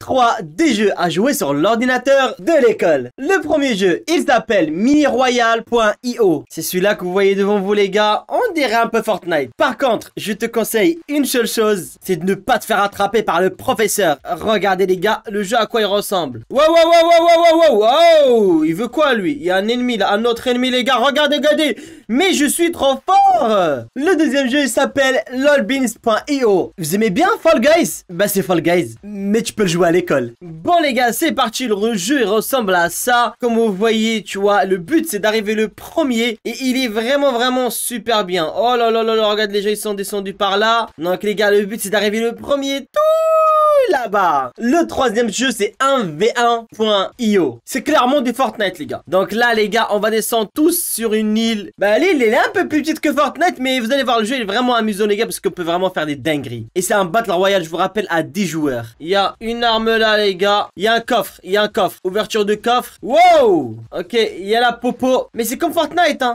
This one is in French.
3 des jeux à jouer sur l'ordinateur de l'école. Le premier jeu, il s'appelle miniroyal.io. C'est celui-là que vous voyez devant vous les gars un peu Fortnite. Par contre, je te conseille une seule chose, c'est de ne pas te faire attraper par le professeur. Regardez les gars, le jeu à quoi il ressemble. Wow, wow, wow, wow, wow, wow, wow, Il veut quoi lui Il y a un ennemi là, un autre ennemi les gars. Regardez, regardez. Mais je suis trop fort. Le deuxième jeu il s'appelle lolbeans.io. Vous aimez bien Fall Guys Bah c'est Fall Guys, mais tu peux le jouer à l'école. Bon les gars, c'est parti. Le jeu il ressemble à ça. Comme vous voyez, tu vois, le but c'est d'arriver le premier et il est vraiment vraiment super bien. Hein. Oh là là là là, regarde les gens, ils sont descendus par là. Donc les gars, le but c'est d'arriver le premier tout là-bas. Le troisième jeu c'est 1v1.io. C'est clairement du Fortnite les gars. Donc là les gars, on va descendre tous sur une île. Bah l'île elle est un peu plus petite que Fortnite, mais vous allez voir le jeu, il est vraiment amusant les gars parce qu'on peut vraiment faire des dingueries. Et c'est un battle royale je vous rappelle, à 10 joueurs. Il y a une arme là les gars. Il y a un coffre, il y a un coffre. Ouverture de coffre. Wow Ok, il y a la popo. Mais c'est comme Fortnite hein.